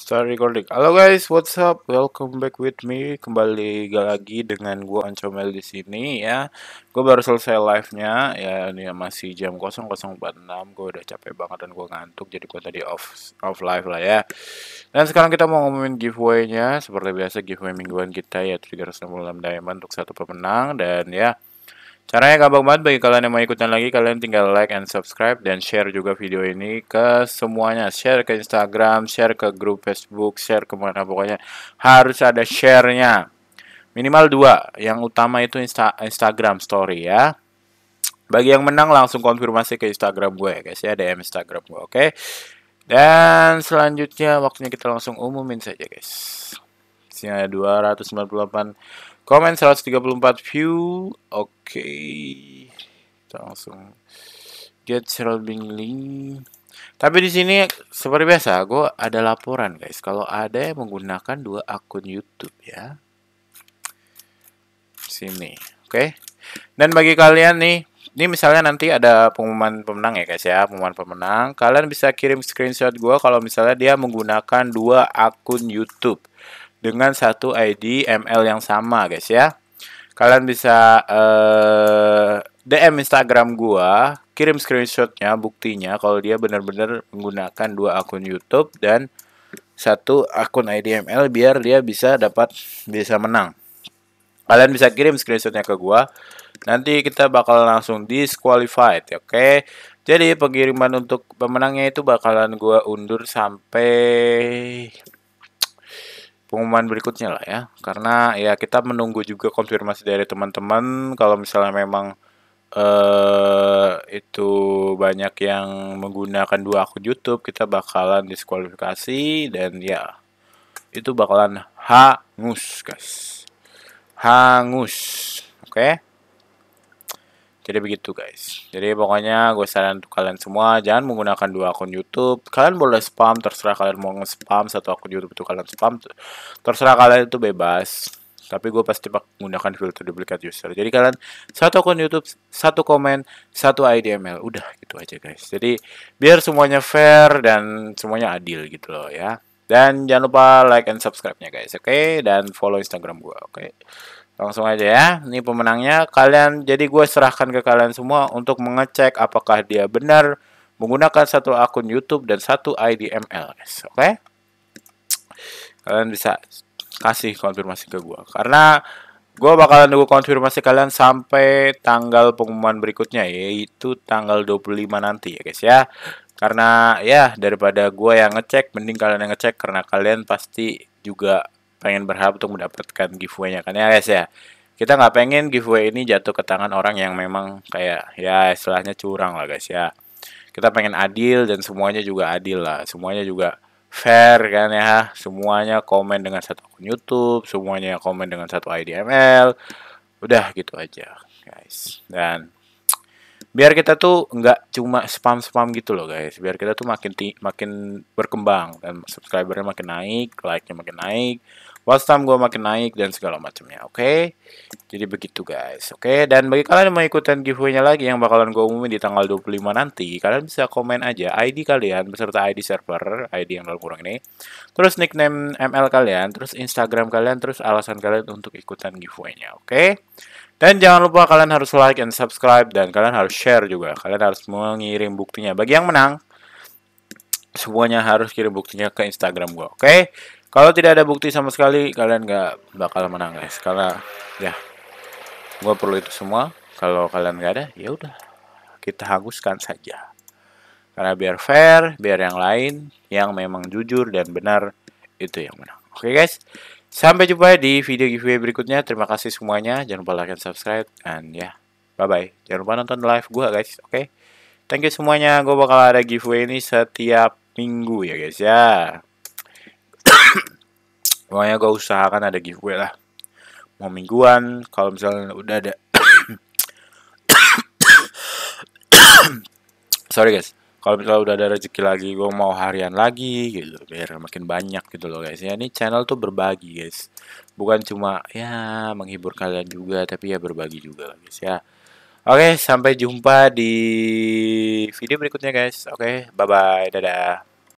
Start recording. Halo guys, what's up? Welcome back with me. Kembali lagi dengan gue Ancomel di sini ya. Gue baru selesai live-nya ya ini masih jam 00.46. Gue udah capek banget dan gue ngantuk jadi gue tadi off off live lah ya. Dan sekarang kita mau ngomongin giveaway-nya seperti biasa giveaway mingguan kita ya 366 diamond untuk satu pemenang dan ya Caranya gampang banget bagi kalian yang mau ikutan lagi, kalian tinggal like and subscribe dan share juga video ini ke semuanya. Share ke Instagram, share ke grup Facebook, share kemana pokoknya harus ada share-nya. Minimal dua, yang utama itu Insta Instagram story ya. Bagi yang menang langsung konfirmasi ke Instagram gue ya guys ya, DM Instagram gue oke. Okay? Dan selanjutnya waktunya kita langsung umumin saja guys likesnya 298 komen 134 view oke okay. kita langsung get Cheryl link tapi di sini seperti biasa gue ada laporan guys kalau ada yang menggunakan dua akun YouTube ya sini oke okay? dan bagi kalian nih ini misalnya nanti ada pengumuman pemenang ya guys ya pengumuman pemenang kalian bisa kirim screenshot gue kalau misalnya dia menggunakan dua akun YouTube dengan satu ID ML yang sama guys ya. Kalian bisa uh, eh, DM Instagram gua, kirim screenshotnya, buktinya kalau dia benar-benar menggunakan dua akun YouTube dan satu akun ID ML biar dia bisa dapat bisa menang. Kalian bisa kirim screenshotnya ke gua. Nanti kita bakal langsung disqualified, oke? Okay? Jadi pengiriman untuk pemenangnya itu bakalan gua undur sampai pengumuman berikutnya lah ya. Karena ya kita menunggu juga konfirmasi dari teman-teman kalau misalnya memang eh itu banyak yang menggunakan dua akun YouTube, kita bakalan diskualifikasi dan ya itu bakalan hangus, guys. Hangus. Oke. Okay? Jadi begitu guys. Jadi pokoknya gue saran untuk kalian semua jangan menggunakan dua akun YouTube. Kalian boleh spam, terserah kalian mau nge-spam satu akun YouTube itu kalian spam, terserah kalian itu bebas. Tapi gue pasti menggunakan filter duplicate user. Jadi kalian satu akun YouTube, satu komen, satu ID ML. Udah gitu aja guys. Jadi biar semuanya fair dan semuanya adil gitu loh ya. Dan jangan lupa like and subscribe-nya guys, oke? Okay? Dan follow Instagram gue, oke? Okay? langsung aja ya ini pemenangnya kalian jadi gue serahkan ke kalian semua untuk mengecek apakah dia benar menggunakan satu akun YouTube dan satu ID MLS. oke okay? kalian bisa kasih konfirmasi ke gue karena gue bakalan nunggu konfirmasi kalian sampai tanggal pengumuman berikutnya yaitu tanggal 25 nanti ya guys ya karena ya daripada gue yang ngecek mending kalian yang ngecek karena kalian pasti juga pengen berharap untuk mendapatkan giveaway-nya kan ya guys ya kita nggak pengen giveaway ini jatuh ke tangan orang yang memang kayak ya istilahnya curang lah guys ya kita pengen adil dan semuanya juga adil lah semuanya juga fair kan ya semuanya komen dengan satu akun YouTube semuanya komen dengan satu IDML. udah gitu aja guys dan biar kita tuh nggak cuma spam spam gitu loh guys biar kita tuh makin makin berkembang dan subscribernya makin naik like nya makin naik watch time gue makin naik dan segala macamnya oke okay? jadi begitu guys oke okay? dan bagi kalian yang mau ikutan giveaway-nya lagi yang bakalan gue umumin di tanggal 25 nanti kalian bisa komen aja ID kalian beserta ID server ID yang dalam kurang ini terus nickname ML kalian terus Instagram kalian terus alasan kalian untuk ikutan giveaway-nya oke okay? Dan jangan lupa kalian harus like and subscribe dan kalian harus share juga. Kalian harus mengirim buktinya. Bagi yang menang, semuanya harus kirim buktinya ke Instagram gue. Oke? Okay? Kalau tidak ada bukti sama sekali, kalian nggak bakal menang guys. Karena ya, gue perlu itu semua. Kalau kalian nggak ada, ya udah kita hapuskan saja. Karena biar fair, biar yang lain yang memang jujur dan benar itu yang menang. Oke okay, guys, sampai jumpa di video giveaway berikutnya. Terima kasih semuanya. Jangan lupa like dan subscribe. And ya, yeah, bye-bye. Jangan lupa nonton live gue guys, oke? Okay? Thank you semuanya. Gue bakal ada giveaway ini setiap minggu ya guys ya pokoknya gue usahakan ada giveaway lah mau mingguan kalau misalnya udah ada sorry guys kalau misalnya udah ada rezeki lagi gue mau harian lagi gitu biar makin banyak gitu loh guys ya ini channel tuh berbagi guys bukan cuma ya menghibur kalian juga tapi ya berbagi juga guys ya oke sampai jumpa di video berikutnya guys oke bye bye dadah